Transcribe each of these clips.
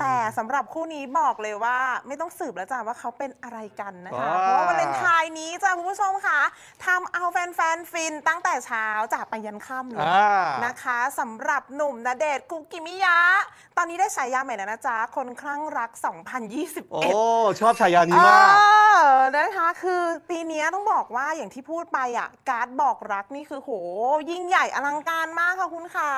แต่สำหรับคู่นี้บอกเลยว่า ไม่ต้องสืบแล้วจ้าว่าเขาเป็นอะไรกันนะคะเพราะว่าวันเลนไทน์นี้จ้าคุณผู้ชมค่ะทำเอาแฟนๆฟินตั้งแต่เช้าจ้กไปยันค่ำเลยนะคะสำหรับหนุ่มนณเดชกคุกิมิยะตอนนี้ได้ฉายาใหม่แล้วนะจ๊ะคนคลั่งรัก 2021 โอ้ ชอบฉายานี้มากเออนะคะคือปีนี้ต้องบอกว่าอย่างที่พูดไปอ่ะการ์ดบอกรักนี่คือโห ยิ่งใหญ่อลังการมากค่ะคุณคะ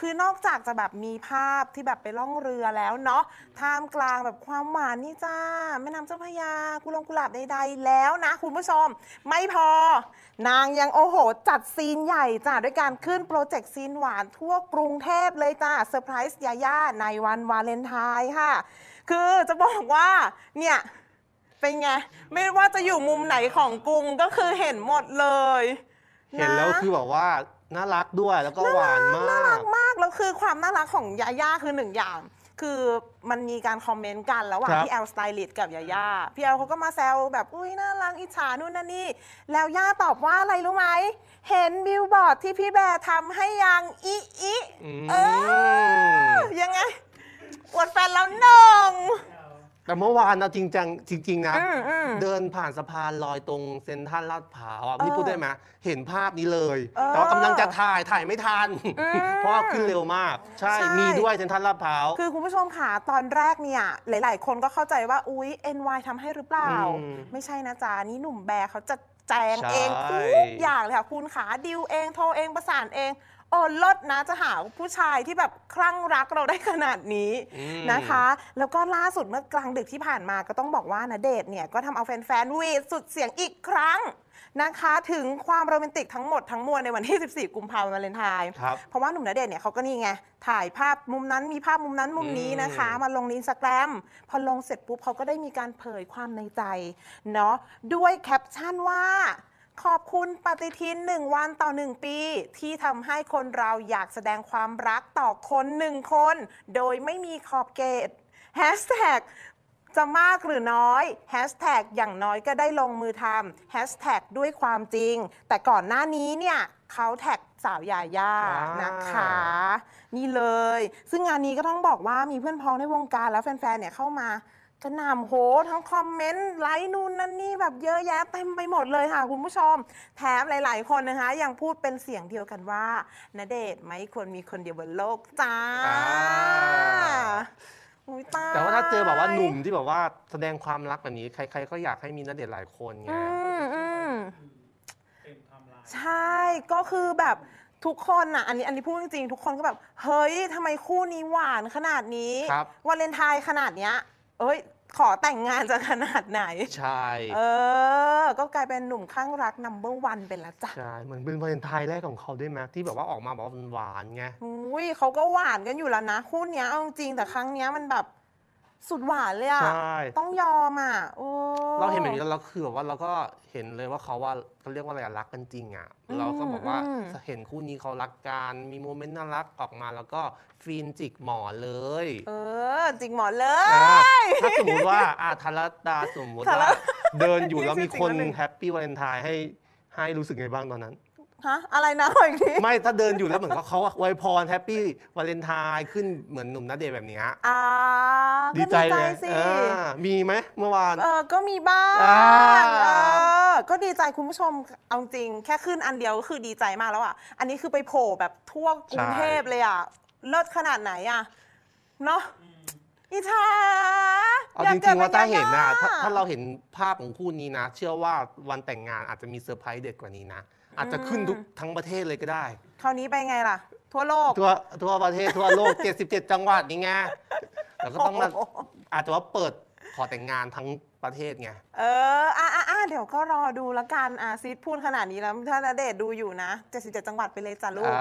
คือนอกจากจะแบบมีภาพที่แบบไปล่องเรือแล้วล้วเนาะท่ามกลางแบบความหวานนี่จ้าแม่น้ำเจ้าพระยากุหลงกุหลาบใดๆ แล้วนะคุณผู้ชม ไม่พอนางยังโอ้โห จัดซีนใหญ่จ้าด้วยการขึ้นโปรเจกต์ซีนหวานทั่วกรุงเทพเลยจ้าเซอร์ไพรส์ยาย่าในวันวาเลนไทน์ค่ะ คือจะบอกว่า เนี่ย เป็นไง ไม่ว่าจะอยู่มุมไหนของกรุงก็คือเห็นหมดเลย เห็นแล้วคือบอกว่าน่ารักด้วยแล้วก็หวานมากน่ารักมากแล้วคือความน่ารักของยาย่าคือหนึ่งอย่างคือมันมีการคอมเมนต์กันระหว่างพี่แอลสไตลิสกับยาย่า พี่แอลเขาก็มาแซวแบบอุ้ยน่ารักอิจฉานู่นนั่นนี่ แล้วย่าตอบว่าอะไรรู้ไหม เห็นบิลบอร์ดที่พี่แบร์ทำให้ยัง อิอิเออ ยังไงอวดแฟนแล้วหนงแต่เมื่อวานนะจริงจังจริงๆนะเดินผ่านสะพานลอยตรงเซ็นทรัลลาดพร้าวอ่ะนี่พูดได้ไหมเห็นภาพนี้เลยเแต่ว่ากำลังจะถ่ายถ่ายไม่ทัน เพราะขึ้นเร็วมากใช่ใช่มีด้วยเซ็นทรัลลาดพร้าวคือคุณผู้ชมค่ะตอนแรกเนี่ยหลายๆ คนก็เข้าใจว่าอุ๊ย NY ทำให้หรือเปล่ามไม่ใช่นะจ๊ะ นี่หนุ่มแบร์เขาจะแจงเองทุกอย่างเลยค่ะ คุณขาดิวเองโทรเองประสานเองออลดนะจะหาผู้ชายที่แบบคลั่งรักเราได้ขนาดนี้นะคะ แล้วก็ล่าสุดเมื่อกลางดึกที่ผ่านมาก็ต้องบอกว่านะเดทเนี่ยก็ทำเอาแฟนๆวีดสุดเสียงอีกครั้งนะคะ ถึงความโรแมนติกทั้งหมดทั้งมวล ในวันที่14กุมภาพันธ์วาเลนไทน์เพราะว่าหนุ่มณเดชน์เนี่ยเขาก็นี่ไง ถ่ายภาพมุมนั้นมีภาพมุมนั้นมุมนี้นะคะ มาลงในอินสตาแกรมพอลงเสร็จปุ๊บเขาก็ได้มีการเผยความในใจเนาะด้วยแคปชั่นว่าขอบคุณปฏิทิน1 วันต่อ 1 ปี ที่ทำให้คนเราอยากแสดงความรักต่อคนหนึ่งคน โดยไม่มีขอบเขตจะมากหรือน้อยแฮชแท็กอย่างน้อยก็ได้ลงมือทำแฮชแท็กด้วยความจริง แต่ก่อนหน้านี้เนี่ยเขาแท็กสาวยาย่านะคะ นี่เลย ซึ่งงานนี้ก็ต้องบอกว่ามีเพื่อนพ้องในวงการ แล้วแฟน ๆเนี่ยเข้ามากระหน่ำโหทั้งคอมเมนต์ไลค์นู่นนั่นนี่แบบเยอะแยะเต็มไปหมดเลยค่ะ คุณผู้ชม แถมหลาย ๆ คนนะคะยังพูดเป็นเสียงเดียวกันว่าณเดชน์ไม่ควรมีคนเดียวบนโลก จ้าแต่ว่าถ้าเจอแบบว่าหนุ่มที่แบบว่าแสดงความรักแบบนี้ ใครๆก็อยากให้มีนัดเดทหลายคนไงใช่ก็คือแบบทุกคนอ่ะอันนี้อันนี้พูดจริงๆทุกคนก็แบบเฮ้ยทำไมคู่นี้หวานขนาดนี้วาเลนไทน์ขนาดเนี้ยเอ้ยขอแต่งงานจะขนาดไหน ใช่ เออ ก็กลายเป็นหนุ่มข้างรักนัมเบอร์วันเป็นละจ้ะ ใช่เหมือนเป็นวาเลนไทน์แรกของเขาด้วยไหมที่แบบว่าออกมาบอกหวานไงอุ้ย เขาก็หวานกันอยู่แล้วนะคู่นี้เอาจริงแต่ครั้งนี้มันแบบสุดหวานเลยอ่ะ ต้องยอมอ่ะอเราเห็นแบบนี้แล้วเราคือแบบว่าเราก็เห็นเลยว่าเขาว่าเขาเรียกว่าอะไรรักกันจริงอ่ะ เราก็บอกว่าเห็นคู่นี้เขารักกัน มีโมเมนต์น่ารักออกมาแล้วก็ฟินจิกหมอนเลย เออจิกหมอนเลย ถ้าสมมติว่าอาทารตดาสมมติว่าเดินอยู่แล้วมีคนแฮปปี้วาเลนไทน์ให้ให้รู้สึกไงบ้างตอนนั้นฮะอะไรนะออีกทีไม่ถ้าเดินอยู่แล้วเหมือนเขาเขาไวยพรแฮปปี้ วาเลนไทน์ขึ้นเหมือนหนุ่มนัดเดทแบบนี้อ่าดีใจเลยมีไหมเมื่อวานเออก็มีบ้างเออก็ดีใจคุณผู้ชมเอาจริง แค่ขึ้นอันเดียวก็คือดีใจมากแล้วอ่ะ อันนี้คือไปโผล่แบบทั่วกรุงเทพเลยอ่ะ เลิศขนาดไหนอ่ะ เนาะอิจาเอาจริงๆว่าถ้าเห็นนะ้ถ้าเราเห็นภาพของคู่นี้นะเชื่อว่าวันแต่งงานอาจจะมีเซอร์ไพรส์เด็ดกว่านี้นะอาจจะขึ้นทุกทั้งประเทศเลยก็ได้คราวนี้ไปไงล่ะ ทั่วโลกทั่วทั่วประเทศทั่วโลก77 จังหวัดนี่ไงแล้วก็ต้องมาอาจจะว่าเปิดขอแต่งงานทั้งประเทศไง เอออ่ะอ่ะเดี๋ยวก็รอดูละกันอาซิดพูดขนาดนี้แล้วถ้าณเดชดูอยู่นะ77จังหวัดไปเลยจ้ะลูก